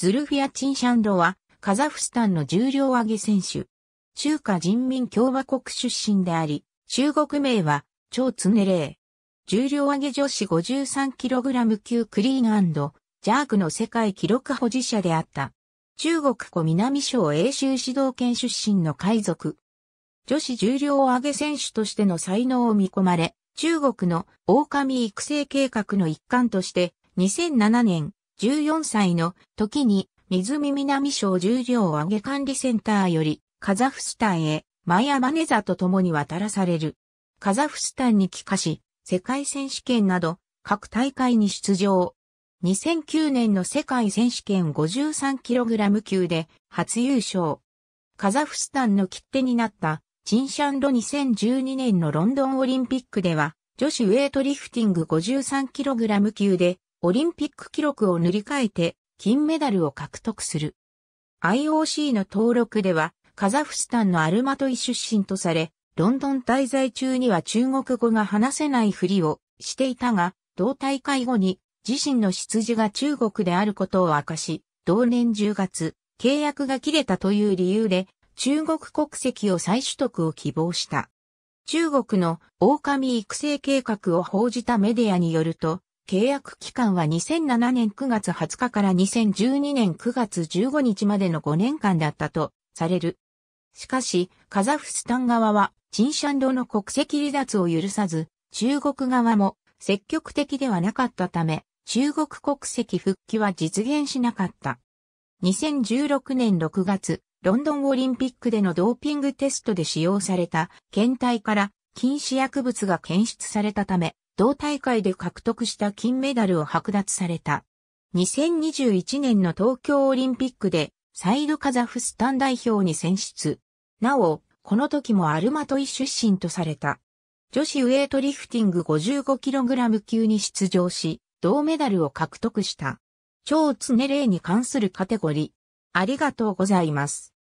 ズルフィア・チンシャンロは、カザフスタンの重量挙げ選手。中華人民共和国出身であり、中国名は、超常霊。重量挙げ女子 53kg 級クリーンジャークの世界記録保持者であった。中国湖南省英州指導圏出身の海賊。女子重量挙げ選手としての才能を見込まれ、中国の狼育成計画の一環として、2007年14歳の時に見南省重量上げ管理センターよりカザフスタンへマイアマネザと共に渡らされる。カザフスタンに帰化し、世界選手権など各大会に出場。2009年の世界選手権 53kg 級で初優勝。カザフスタンの切手になったチンシャンロ2012年のロンドンオリンピックでは女子ウェイトリフティング 53kg 級でオリンピック記録を塗り替えて金メダルを獲得する。IOC の登録では、カザフスタンのアルマトイ出身とされ、ロンドン滞在中には中国語が話せないふりをしていたが、同大会後に自身の出自が中国であることを明かし、同年10月、契約が切れたという理由で、中国国籍を再取得を希望した。中国の狼育成計画を報じたメディアによると、契約期間は2007年9月20日から2012年9月15日までの5年間だったとされる。しかし、カザフスタン側は、チンシャンドの国籍離脱を許さず、中国側も積極的ではなかったため、中国国籍復帰は実現しなかった。2016年6月、ロンドンオリンピックでのドーピングテストで使用された検体から禁止薬物が検出されたため、同大会で獲得した金メダルを剥奪された。2021年の東京オリンピックでサイドカザフスタン代表に選出。なお、この時もアルマトイ出身とされた。女子ウエイトリフティング 55kg 級に出場し、銅メダルを獲得した。超常例に関するカテゴリー。ありがとうございます。